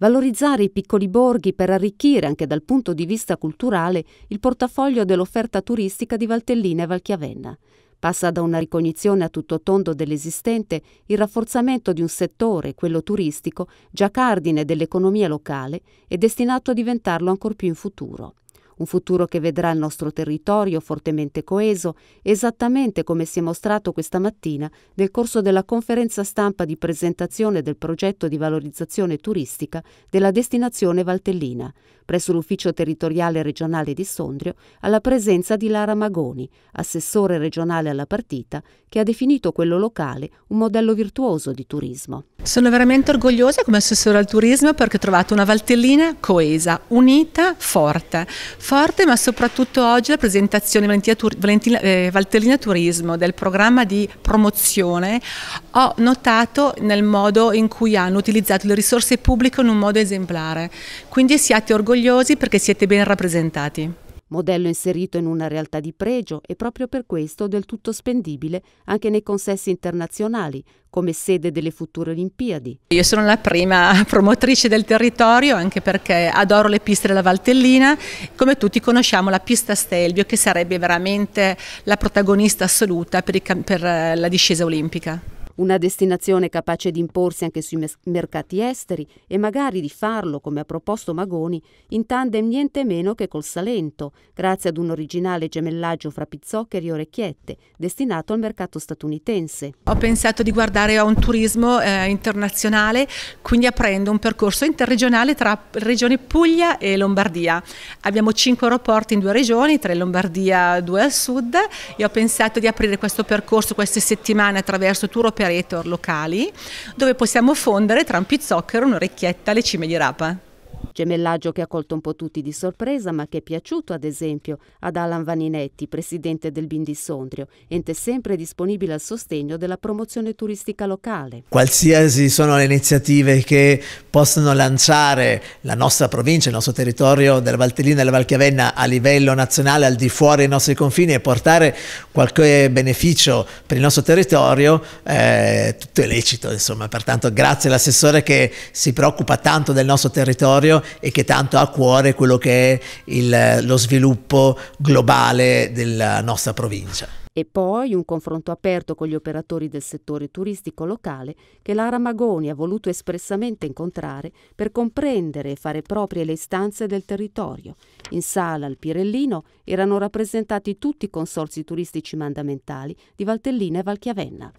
valorizzare i piccoli borghi per arricchire anche dal punto di vista culturale il portafoglio dell'offerta turistica di Valtellina e Valchiavenna. Passa da una ricognizione a tutto tondo dell'esistente il rafforzamento di un settore, quello turistico, già cardine dell'economia locale e destinato a diventarlo ancor più in futuro un futuro che vedrà il nostro territorio fortemente coeso, esattamente come si è mostrato questa mattina nel corso della conferenza stampa di presentazione del progetto di valorizzazione turistica della destinazione Valtellina, presso l'ufficio territoriale regionale di Sondrio alla presenza di Lara Magoni, assessore regionale alla partita, che ha definito quello locale un modello virtuoso di turismo. Sono veramente orgogliosa come assessore al turismo perché ho trovato una Valtellina coesa, unita, forte. Forte ma soprattutto oggi la presentazione Valentina, Valentina, eh, Valtellina Turismo del programma di promozione ho notato nel modo in cui hanno utilizzato le risorse pubbliche in un modo esemplare. Quindi siate orgogliosi orgogliosi perché siete ben rappresentati. Modello inserito in una realtà di pregio e proprio per questo del tutto spendibile anche nei consessi internazionali, come sede delle future Olimpiadi. Io sono la prima promotrice del territorio anche perché adoro le piste della Valtellina, come tutti conosciamo la pista Stelvio che sarebbe veramente la protagonista assoluta per, per eh, la discesa olimpica una destinazione capace di imporsi anche sui mes- mercati esteri e magari di farlo, come ha proposto Magoni, in tandem niente meno che col Salento, grazie ad un originale gemellaggio fra pizzoccheri e orecchiette, destinato al mercato statunitense. Ho pensato di guardare a un turismo eh, internazionale, quindi aprendo un percorso interregionale tra regioni Puglia e Lombardia. Abbiamo cinque aeroporti in due regioni, tre in Lombardia, due al sud, e ho pensato di aprire questo percorso queste settimane attraverso tour operatori creator locali dove possiamo fondere tra un pizzocchero e un'orecchietta le cime di rapa. Gemellaggio che ha colto un po' tutti di sorpresa, ma che è piaciuto ad esempio ad Alan Vaninetti, presidente del Bin Sondrio, ente sempre disponibile al sostegno della promozione turistica locale. Qualsiasi sono le iniziative che possono lanciare la nostra provincia, il nostro territorio della Valtellina e della Valchiavenna a livello nazionale, al di fuori dei nostri confini e portare qualche beneficio per il nostro territorio, eh, tutto è lecito, insomma. Pertanto grazie all'assessore che si preoccupa tanto del nostro territorio e che tanto ha a cuore quello che è il, lo sviluppo globale della nostra provincia e poi un confronto aperto con gli operatori del settore turistico locale che Lara Magoni ha voluto espressamente incontrare incontrare per comprendere e fare proprie le istanze del territorio. In sala al Pirellino erano rappresentati tutti i consorzi turistici mandamentali di Valtellina e Valchiavenna.